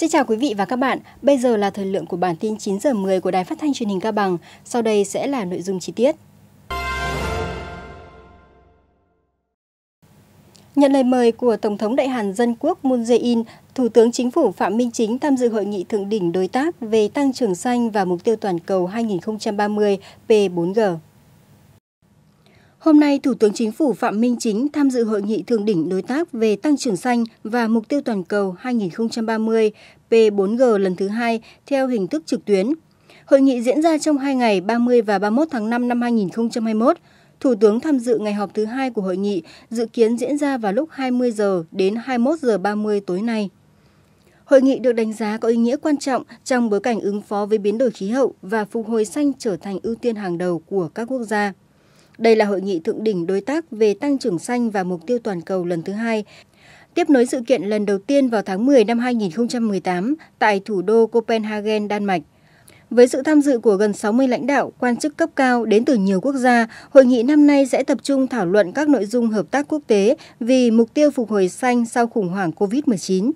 Xin chào quý vị và các bạn. Bây giờ là thời lượng của bản tin 9 giờ 10 của Đài Phát thanh Truyền hình Cao Bằng. Sau đây sẽ là nội dung chi tiết. Nhận lời mời của Tổng thống Đại Hàn Dân Quốc Moon Jae-in, Thủ tướng Chính phủ Phạm Minh Chính tham dự hội nghị thượng đỉnh đối tác về tăng trưởng xanh và mục tiêu toàn cầu 2030 P4G. Hôm nay, Thủ tướng Chính phủ Phạm Minh Chính tham dự hội nghị thượng đỉnh đối tác về tăng trưởng xanh và mục tiêu toàn cầu 2030 P4G lần thứ hai theo hình thức trực tuyến. Hội nghị diễn ra trong 2 ngày 30 và 31 tháng 5 năm 2021. Thủ tướng tham dự ngày họp thứ hai của hội nghị dự kiến diễn ra vào lúc 20 giờ đến 21 giờ 30 tối nay. Hội nghị được đánh giá có ý nghĩa quan trọng trong bối cảnh ứng phó với biến đổi khí hậu và phục hồi xanh trở thành ưu tiên hàng đầu của các quốc gia. Đây là hội nghị thượng đỉnh đối tác về tăng trưởng xanh và mục tiêu toàn cầu lần thứ hai, tiếp nối sự kiện lần đầu tiên vào tháng 10 năm 2018 tại thủ đô Copenhagen, Đan Mạch. Với sự tham dự của gần 60 lãnh đạo, quan chức cấp cao đến từ nhiều quốc gia, hội nghị năm nay sẽ tập trung thảo luận các nội dung hợp tác quốc tế vì mục tiêu phục hồi xanh sau khủng hoảng COVID-19.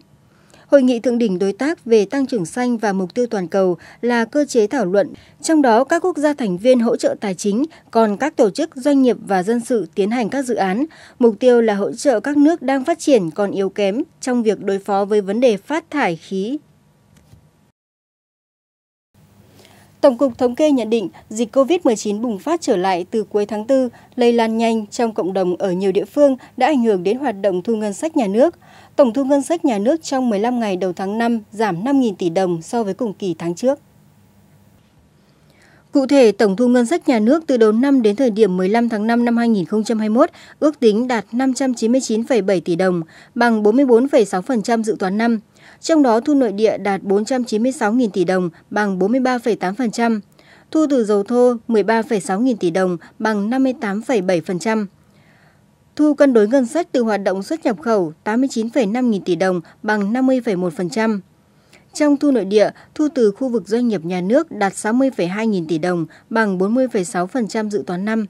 Hội nghị thượng đỉnh đối tác về tăng trưởng xanh và mục tiêu toàn cầu là cơ chế thảo luận, trong đó các quốc gia thành viên hỗ trợ tài chính, còn các tổ chức, doanh nghiệp và dân sự tiến hành các dự án. Mục tiêu là hỗ trợ các nước đang phát triển còn yếu kém trong việc đối phó với vấn đề phát thải khí Tổng cục Thống kê nhận định dịch COVID-19 bùng phát trở lại từ cuối tháng 4, lây lan nhanh trong cộng đồng ở nhiều địa phương đã ảnh hưởng đến hoạt động thu ngân sách nhà nước. Tổng thu ngân sách nhà nước trong 15 ngày đầu tháng 5 giảm 5.000 tỷ đồng so với cùng kỳ tháng trước. Cụ thể, tổng thu ngân sách nhà nước từ đầu năm đến thời điểm 15 tháng 5 năm 2021 ước tính đạt 599,7 tỷ đồng, bằng 44,6% dự toán năm. Trong đó thu nội địa đạt 496.000 tỷ đồng, bằng 43,8%, thu từ dầu thô 13,6 nghìn tỷ đồng, bằng 58,7%, Thu cân đối ngân sách từ hoạt động xuất nhập khẩu 89,5 nghìn tỷ đồng bằng 50,1%. Trong thu nội địa, thu từ khu vực doanh nghiệp nhà nước đạt 60,2 nghìn tỷ đồng, bằng 40,6% dự toán năm.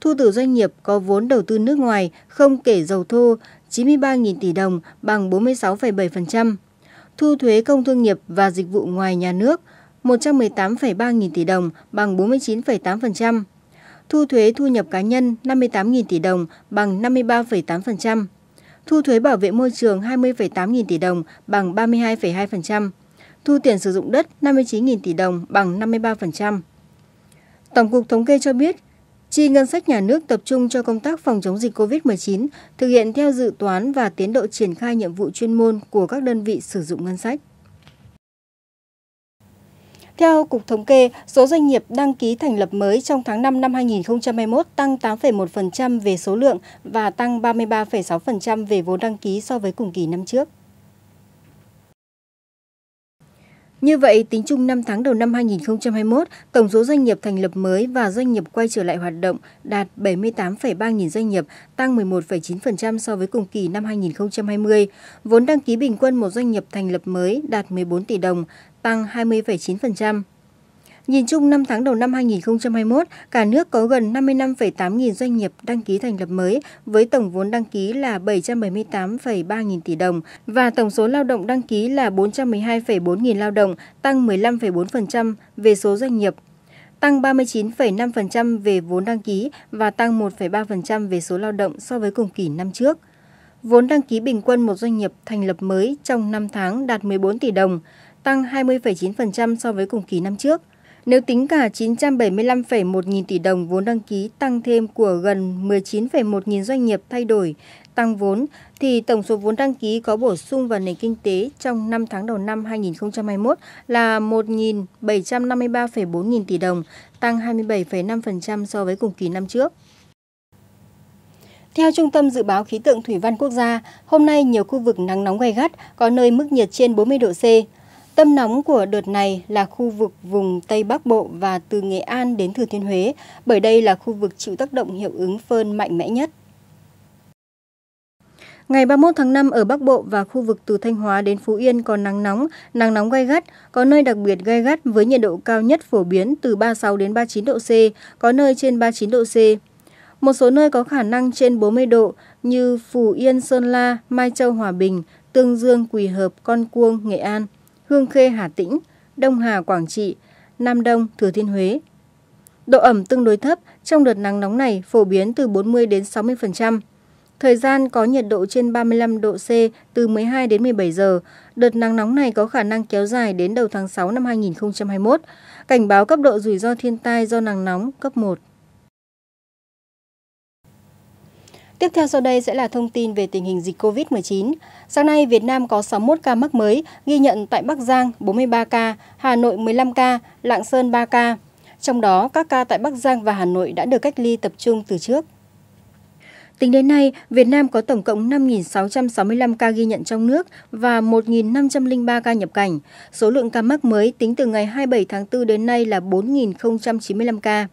Thu từ doanh nghiệp có vốn đầu tư nước ngoài, không kể dầu thô, 93 nghìn tỷ đồng, bằng 46,7%. Thu thuế công thương nghiệp và dịch vụ ngoài nhà nước, 118,3 nghìn tỷ đồng, bằng 49,8% thu thuế thu nhập cá nhân 58.000 tỷ đồng bằng 53,8%, thu thuế bảo vệ môi trường 20,8 nghìn tỷ đồng bằng 32,2%, thu tiền sử dụng đất 59 nghìn tỷ đồng bằng 53%. Tổng cục Thống kê cho biết, chi ngân sách nhà nước tập trung cho công tác phòng chống dịch COVID-19, thực hiện theo dự toán và tiến độ triển khai nhiệm vụ chuyên môn của các đơn vị sử dụng ngân sách. Theo Cục Thống kê, số doanh nghiệp đăng ký thành lập mới trong tháng 5 năm 2021 tăng 8,1% về số lượng và tăng 33,6% về vốn đăng ký so với cùng kỳ năm trước. Như vậy, tính chung 5 tháng đầu năm 2021, tổng số doanh nghiệp thành lập mới và doanh nghiệp quay trở lại hoạt động đạt 78,3 nghìn doanh nghiệp, tăng 11,9% so với cùng kỳ năm 2020. Vốn đăng ký bình quân một doanh nghiệp thành lập mới đạt 14 tỷ đồng, tăng 20,9%. Nhìn chung, 5 tháng đầu năm 2021, cả nước có gần 55,8 nghìn doanh nghiệp đăng ký thành lập mới, với tổng vốn đăng ký là 778,3 nghìn tỷ đồng và tổng số lao động đăng ký là 412,4 nghìn lao động, tăng 15,4% về số doanh nghiệp, tăng 39,5% về vốn đăng ký và tăng 1,3% về số lao động so với cùng kỳ năm trước. Vốn đăng ký bình quân một doanh nghiệp thành lập mới trong 5 tháng đạt 14 tỷ đồng, tăng 20,9% so với cùng kỳ năm trước. Nếu tính cả 975,1 nghìn tỷ đồng vốn đăng ký tăng thêm của gần 19,1 nghìn doanh nghiệp thay đổi tăng vốn, thì tổng số vốn đăng ký có bổ sung vào nền kinh tế trong 5 tháng đầu năm 2021 là 1.753,4 nghìn tỷ đồng, tăng 27,5% so với cùng kỳ năm trước. Theo Trung tâm Dự báo Khí tượng Thủy văn Quốc gia, hôm nay nhiều khu vực nắng nóng gay gắt, có nơi mức nhiệt trên 40 độ C. Tâm nóng của đợt này là khu vực vùng Tây Bắc Bộ và từ Nghệ An đến Thừa Thiên Huế, bởi đây là khu vực chịu tác động hiệu ứng phơn mạnh mẽ nhất. Ngày 31 tháng 5 ở Bắc Bộ và khu vực từ Thanh Hóa đến Phú Yên có nắng nóng, nắng nóng gai gắt, có nơi đặc biệt gai gắt với nhiệt độ cao nhất phổ biến từ 36 đến 39 độ C, có nơi trên 39 độ C. Một số nơi có khả năng trên 40 độ như Phú Yên, Sơn La, Mai Châu, Hòa Bình, Tương Dương, Quỳ Hợp, Con Cuông, Nghệ An. Hương Khê Hà Tĩnh, Đông Hà Quảng Trị, Nam Đông Thừa Thiên Huế. Độ ẩm tương đối thấp trong đợt nắng nóng này phổ biến từ 40 đến 60%. Thời gian có nhiệt độ trên 35 độ C từ 12 đến 17 giờ. Đợt nắng nóng này có khả năng kéo dài đến đầu tháng 6 năm 2021. Cảnh báo cấp độ rủi ro thiên tai do nắng nóng cấp 1. Tiếp theo sau đây sẽ là thông tin về tình hình dịch COVID-19. Sáng nay, Việt Nam có 61 ca mắc mới, ghi nhận tại Bắc Giang 43 ca, Hà Nội 15 ca, Lạng Sơn 3 ca. Trong đó, các ca tại Bắc Giang và Hà Nội đã được cách ly tập trung từ trước. Tính đến nay, Việt Nam có tổng cộng 5.665 ca ghi nhận trong nước và 1.503 ca nhập cảnh. Số lượng ca mắc mới tính từ ngày 27 tháng 4 đến nay là 4.095 ca.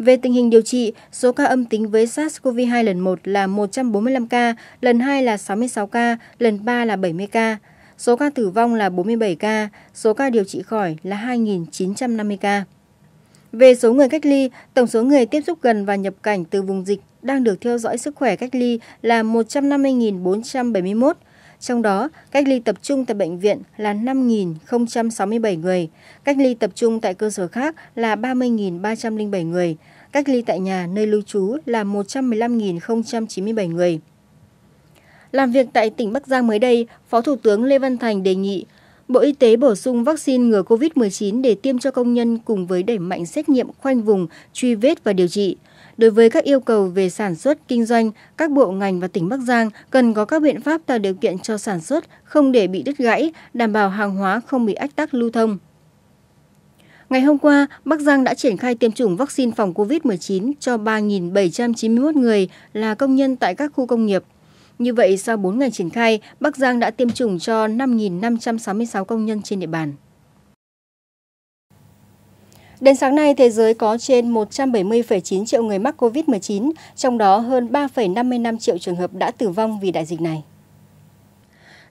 Về tình hình điều trị, số ca âm tính với SARS-CoV-2 lần 1 là 145 ca, lần 2 là 66 ca, lần 3 là 70 ca. Số ca tử vong là 47 ca, số ca điều trị khỏi là 2.950 ca. Về số người cách ly, tổng số người tiếp xúc gần và nhập cảnh từ vùng dịch đang được theo dõi sức khỏe cách ly là 150.471, trong đó, cách ly tập trung tại bệnh viện là 5.067 người, cách ly tập trung tại cơ sở khác là 30.307 người, cách ly tại nhà nơi lưu trú là 115.097 người. Làm việc tại tỉnh Bắc Giang mới đây, Phó Thủ tướng Lê Văn Thành đề nghị Bộ Y tế bổ sung vaccine ngừa COVID-19 để tiêm cho công nhân cùng với đẩy mạnh xét nghiệm khoanh vùng, truy vết và điều trị. Đối với các yêu cầu về sản xuất, kinh doanh, các bộ ngành và tỉnh Bắc Giang cần có các biện pháp tạo điều kiện cho sản xuất không để bị đứt gãy, đảm bảo hàng hóa không bị ách tắc lưu thông. Ngày hôm qua, Bắc Giang đã triển khai tiêm chủng vaccine phòng COVID-19 cho 3.791 người là công nhân tại các khu công nghiệp. Như vậy, sau 4 ngày triển khai, Bắc Giang đã tiêm chủng cho 5.566 công nhân trên địa bàn. Đến sáng nay, thế giới có trên 170,9 triệu người mắc COVID-19, trong đó hơn 3,55 triệu trường hợp đã tử vong vì đại dịch này.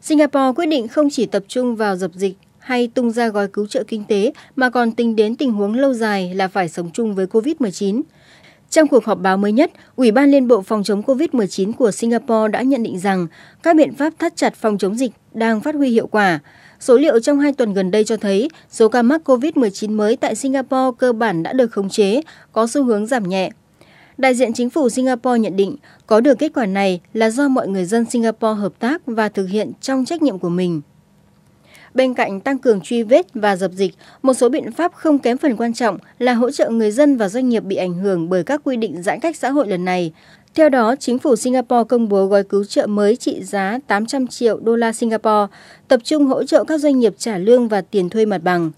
Singapore quyết định không chỉ tập trung vào dập dịch hay tung ra gói cứu trợ kinh tế mà còn tính đến tình huống lâu dài là phải sống chung với COVID-19. Trong cuộc họp báo mới nhất, Ủy ban Liên bộ phòng chống COVID-19 của Singapore đã nhận định rằng các biện pháp thắt chặt phòng chống dịch đang phát huy hiệu quả. Số liệu trong hai tuần gần đây cho thấy số ca mắc COVID-19 mới tại Singapore cơ bản đã được khống chế, có xu hướng giảm nhẹ. Đại diện chính phủ Singapore nhận định có được kết quả này là do mọi người dân Singapore hợp tác và thực hiện trong trách nhiệm của mình. Bên cạnh tăng cường truy vết và dập dịch, một số biện pháp không kém phần quan trọng là hỗ trợ người dân và doanh nghiệp bị ảnh hưởng bởi các quy định giãn cách xã hội lần này, theo đó, chính phủ Singapore công bố gói cứu trợ mới trị giá 800 triệu đô la Singapore, tập trung hỗ trợ các doanh nghiệp trả lương và tiền thuê mặt bằng.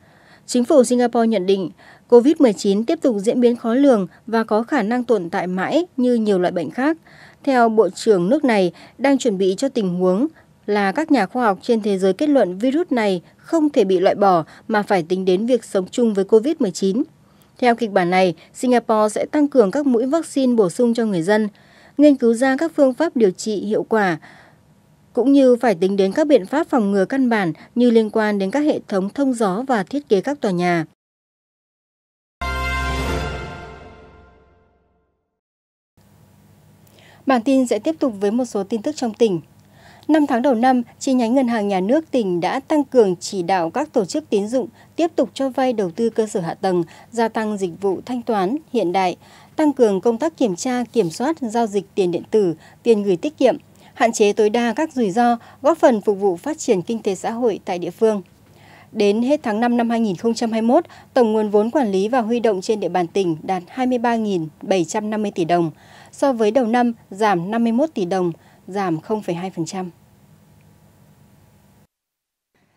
Chính phủ Singapore nhận định, COVID-19 tiếp tục diễn biến khó lường và có khả năng tồn tại mãi như nhiều loại bệnh khác. Theo Bộ trưởng nước này, đang chuẩn bị cho tình huống là các nhà khoa học trên thế giới kết luận virus này không thể bị loại bỏ mà phải tính đến việc sống chung với COVID-19 theo kịch bản này, Singapore sẽ tăng cường các mũi vaccine bổ sung cho người dân, nghiên cứu ra các phương pháp điều trị hiệu quả, cũng như phải tính đến các biện pháp phòng ngừa căn bản như liên quan đến các hệ thống thông gió và thiết kế các tòa nhà. Bản tin sẽ tiếp tục với một số tin tức trong tỉnh. Năm tháng đầu năm, chi nhánh Ngân hàng Nhà nước tỉnh đã tăng cường chỉ đạo các tổ chức tín dụng tiếp tục cho vay đầu tư cơ sở hạ tầng, gia tăng dịch vụ thanh toán hiện đại, tăng cường công tác kiểm tra, kiểm soát giao dịch tiền điện tử, tiền gửi tiết kiệm, hạn chế tối đa các rủi ro, góp phần phục vụ phát triển kinh tế xã hội tại địa phương. Đến hết tháng 5 năm 2021, tổng nguồn vốn quản lý và huy động trên địa bàn tỉnh đạt 23.750 tỷ đồng, so với đầu năm giảm 51 tỷ đồng, giảm 0,2%.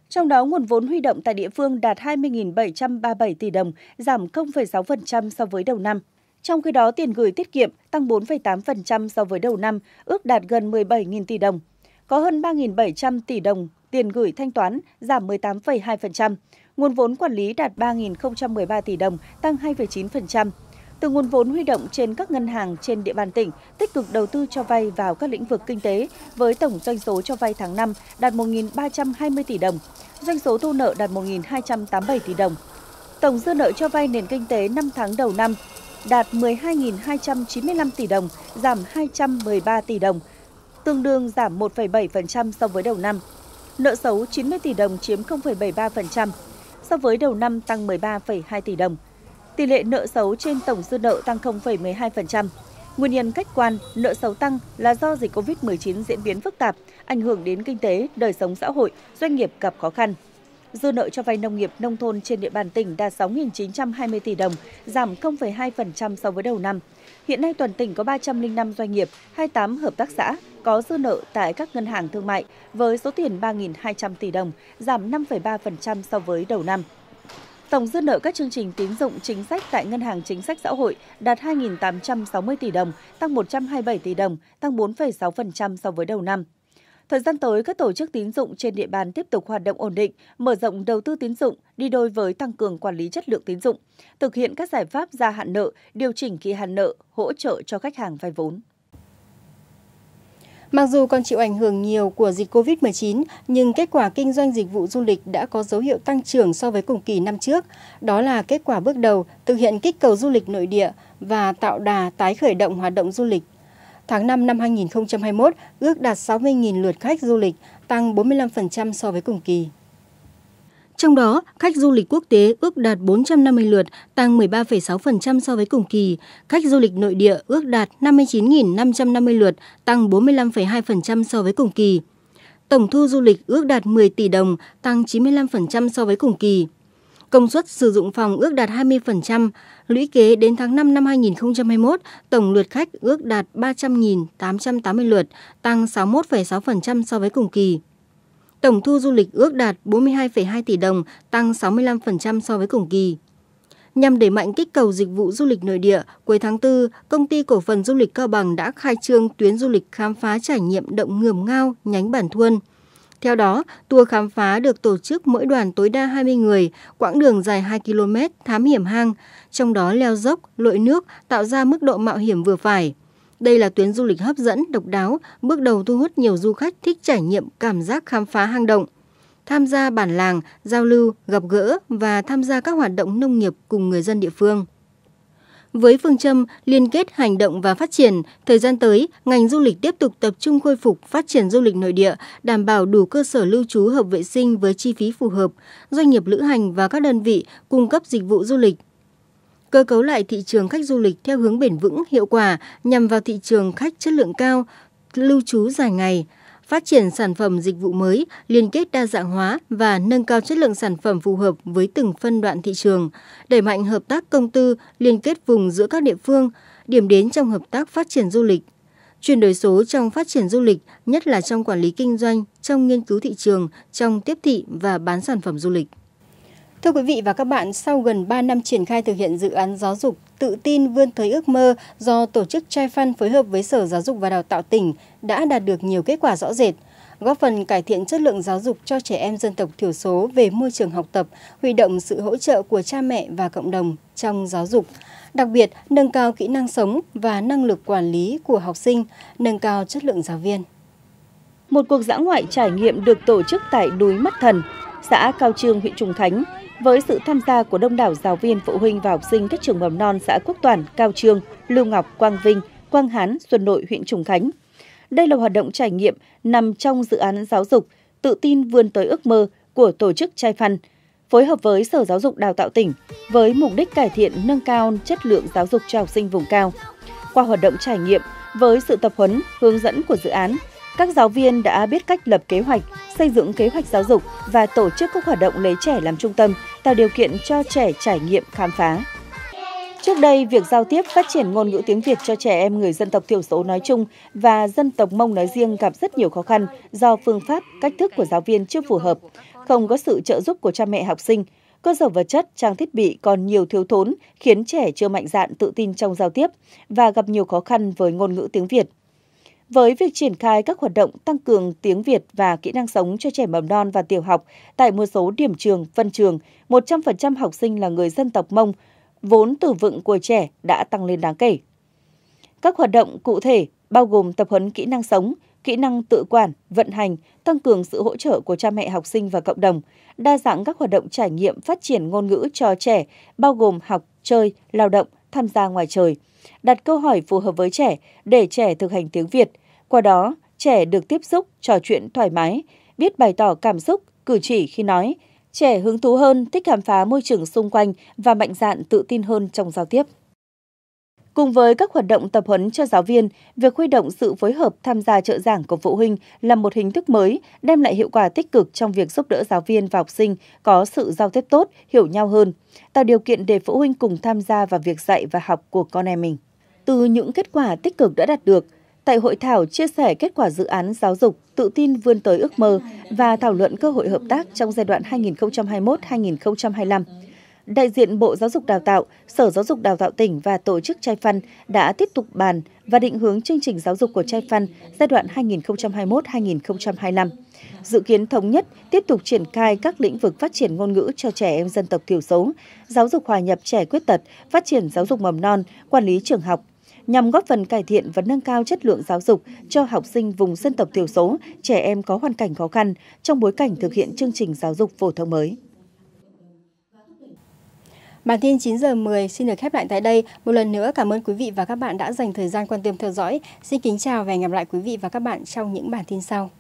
Trong đó, nguồn vốn huy động tại địa phương đạt 20.737 tỷ đồng, giảm 0,6% so với đầu năm. Trong khi đó, tiền gửi tiết kiệm tăng 4,8% so với đầu năm, ước đạt gần 17.000 tỷ đồng. Có hơn 3.700 tỷ đồng tiền gửi thanh toán, giảm 18,2%. Nguồn vốn quản lý đạt 3.013 tỷ đồng, tăng 2,9% từ nguồn vốn huy động trên các ngân hàng trên địa bàn tỉnh, tích cực đầu tư cho vay vào các lĩnh vực kinh tế với tổng doanh số cho vay tháng 5 đạt 1.320 tỷ đồng, doanh số thu nợ đạt 1.287 tỷ đồng. Tổng dư nợ cho vay nền kinh tế 5 tháng đầu năm đạt 12.295 tỷ đồng, giảm 213 tỷ đồng, tương đương giảm 1,7% so với đầu năm. Nợ xấu 90 tỷ đồng chiếm 0,73%, so với đầu năm tăng 13,2 tỷ đồng. Tỷ lệ nợ xấu trên tổng dư nợ tăng 0,12%. Nguyên nhân khách quan nợ xấu tăng là do dịch COVID-19 diễn biến phức tạp, ảnh hưởng đến kinh tế, đời sống xã hội, doanh nghiệp gặp khó khăn. Dư nợ cho vay nông nghiệp nông thôn trên địa bàn tỉnh đạt 6.920 tỷ đồng, giảm 0,2% so với đầu năm. Hiện nay toàn tỉnh có 305 doanh nghiệp, 28 hợp tác xã có dư nợ tại các ngân hàng thương mại với số tiền 3.200 tỷ đồng, giảm 5,3% so với đầu năm. Tổng dư nợ các chương trình tín dụng chính sách tại Ngân hàng Chính sách Xã hội đạt 2.860 tỷ đồng, tăng 127 tỷ đồng, tăng 4,6% so với đầu năm. Thời gian tới, các tổ chức tín dụng trên địa bàn tiếp tục hoạt động ổn định, mở rộng đầu tư tín dụng đi đôi với tăng cường quản lý chất lượng tín dụng, thực hiện các giải pháp gia hạn nợ, điều chỉnh kỳ hạn nợ, hỗ trợ cho khách hàng vay vốn. Mặc dù còn chịu ảnh hưởng nhiều của dịch COVID-19, nhưng kết quả kinh doanh dịch vụ du lịch đã có dấu hiệu tăng trưởng so với cùng kỳ năm trước. Đó là kết quả bước đầu thực hiện kích cầu du lịch nội địa và tạo đà tái khởi động hoạt động du lịch. Tháng 5 năm 2021 ước đạt 60.000 lượt khách du lịch, tăng 45% so với cùng kỳ. Trong đó, khách du lịch quốc tế ước đạt 450 lượt, tăng 13,6% so với cùng kỳ. Khách du lịch nội địa ước đạt 59.550 lượt, tăng 45,2% so với cùng kỳ. Tổng thu du lịch ước đạt 10 tỷ đồng, tăng 95% so với cùng kỳ. Công suất sử dụng phòng ước đạt 20%, lũy kế đến tháng 5 năm 2021, tổng lượt khách ước đạt 300.880 lượt, tăng 61,6% so với cùng kỳ. Tổng thu du lịch ước đạt 42,2 tỷ đồng, tăng 65% so với cùng kỳ. Nhằm đẩy mạnh kích cầu dịch vụ du lịch nội địa, cuối tháng 4, công ty cổ phần du lịch Cao Bằng đã khai trương tuyến du lịch khám phá trải nghiệm động ngườm ngao nhánh bản thuôn. Theo đó, tour khám phá được tổ chức mỗi đoàn tối đa 20 người, quãng đường dài 2 km thám hiểm hang, trong đó leo dốc, lội nước tạo ra mức độ mạo hiểm vừa phải – đây là tuyến du lịch hấp dẫn, độc đáo, bước đầu thu hút nhiều du khách thích trải nghiệm cảm giác khám phá hang động. Tham gia bản làng, giao lưu, gặp gỡ và tham gia các hoạt động nông nghiệp cùng người dân địa phương. Với phương châm liên kết hành động và phát triển, thời gian tới, ngành du lịch tiếp tục tập trung khôi phục phát triển du lịch nội địa, đảm bảo đủ cơ sở lưu trú hợp vệ sinh với chi phí phù hợp. Doanh nghiệp lữ hành và các đơn vị cung cấp dịch vụ du lịch cơ cấu lại thị trường khách du lịch theo hướng bền vững, hiệu quả nhằm vào thị trường khách chất lượng cao, lưu trú dài ngày, phát triển sản phẩm dịch vụ mới, liên kết đa dạng hóa và nâng cao chất lượng sản phẩm phù hợp với từng phân đoạn thị trường, đẩy mạnh hợp tác công tư, liên kết vùng giữa các địa phương, điểm đến trong hợp tác phát triển du lịch, chuyển đổi số trong phát triển du lịch, nhất là trong quản lý kinh doanh, trong nghiên cứu thị trường, trong tiếp thị và bán sản phẩm du lịch. Thưa quý vị và các bạn, sau gần 3 năm triển khai thực hiện dự án giáo dục tự tin vươn tới ước mơ do tổ chức Trai Phan phối hợp với Sở Giáo dục và Đào tạo tỉnh đã đạt được nhiều kết quả rõ rệt góp phần cải thiện chất lượng giáo dục cho trẻ em dân tộc thiểu số về môi trường học tập, huy động sự hỗ trợ của cha mẹ và cộng đồng trong giáo dục, đặc biệt nâng cao kỹ năng sống và năng lực quản lý của học sinh, nâng cao chất lượng giáo viên. Một cuộc dã ngoại trải nghiệm được tổ chức tại núi Mắt Thần, xã Cao Trương, huyện Trùng Khánh với sự tham gia của đông đảo giáo viên, phụ huynh và học sinh các trường mầm non xã Quốc Toàn, Cao Trương, Lưu Ngọc, Quang Vinh, Quang Hán, Xuân Nội, huyện Trùng Khánh. Đây là hoạt động trải nghiệm nằm trong dự án giáo dục Tự tin vươn tới ước mơ của tổ chức Chai Fund, phối hợp với Sở Giáo dục Đào tạo tỉnh với mục đích cải thiện nâng cao chất lượng giáo dục cho học sinh vùng cao. Qua hoạt động trải nghiệm với sự tập huấn, hướng dẫn của dự án, các giáo viên đã biết cách lập kế hoạch, xây dựng kế hoạch giáo dục và tổ chức các hoạt động lấy trẻ làm trung tâm tạo điều kiện cho trẻ trải nghiệm khám phá. Trước đây, việc giao tiếp phát triển ngôn ngữ tiếng Việt cho trẻ em người dân tộc thiểu số nói chung và dân tộc Mông nói riêng gặp rất nhiều khó khăn do phương pháp, cách thức của giáo viên chưa phù hợp, không có sự trợ giúp của cha mẹ học sinh, cơ sở vật chất, trang thiết bị còn nhiều thiếu thốn khiến trẻ chưa mạnh dạn tự tin trong giao tiếp và gặp nhiều khó khăn với ngôn ngữ tiếng Việt. Với việc triển khai các hoạt động tăng cường tiếng Việt và kỹ năng sống cho trẻ mầm non và tiểu học tại một số điểm trường, phân trường, 100% học sinh là người dân tộc Mông, vốn từ vựng của trẻ đã tăng lên đáng kể. Các hoạt động cụ thể bao gồm tập huấn kỹ năng sống, kỹ năng tự quản, vận hành, tăng cường sự hỗ trợ của cha mẹ học sinh và cộng đồng, đa dạng các hoạt động trải nghiệm phát triển ngôn ngữ cho trẻ, bao gồm học, chơi, lao động, tham gia ngoài trời, đặt câu hỏi phù hợp với trẻ để trẻ thực hành tiếng Việt. Qua đó, trẻ được tiếp xúc, trò chuyện thoải mái, biết bày tỏ cảm xúc, cử chỉ khi nói. Trẻ hứng thú hơn, thích khám phá môi trường xung quanh và mạnh dạn tự tin hơn trong giao tiếp. Cùng với các hoạt động tập huấn cho giáo viên, việc huy động sự phối hợp tham gia trợ giảng của phụ huynh là một hình thức mới đem lại hiệu quả tích cực trong việc giúp đỡ giáo viên và học sinh có sự giao tiếp tốt, hiểu nhau hơn, tạo điều kiện để phụ huynh cùng tham gia vào việc dạy và học của con em mình. Từ những kết quả tích cực đã đạt được, tại hội thảo chia sẻ kết quả dự án giáo dục tự tin vươn tới ước mơ và thảo luận cơ hội hợp tác trong giai đoạn 2021-2025, đại diện Bộ Giáo dục Đào tạo, Sở Giáo dục Đào tạo tỉnh và tổ chức Trai Phan đã tiếp tục bàn và định hướng chương trình giáo dục của Trai Phan giai đoạn 2021-2025. Dự kiến thống nhất tiếp tục triển khai các lĩnh vực phát triển ngôn ngữ cho trẻ em dân tộc thiểu số, giáo dục hòa nhập trẻ khuyết tật, phát triển giáo dục mầm non, quản lý trường học, nhằm góp phần cải thiện và nâng cao chất lượng giáo dục cho học sinh vùng dân tộc thiểu số, trẻ em có hoàn cảnh khó khăn trong bối cảnh thực hiện chương trình giáo dục phổ thông mới. Bản tin 9 giờ 10 xin được khép lại tại đây. Một lần nữa cảm ơn quý vị và các bạn đã dành thời gian quan tâm theo dõi. Xin kính chào và hẹn gặp lại quý vị và các bạn trong những bản tin sau.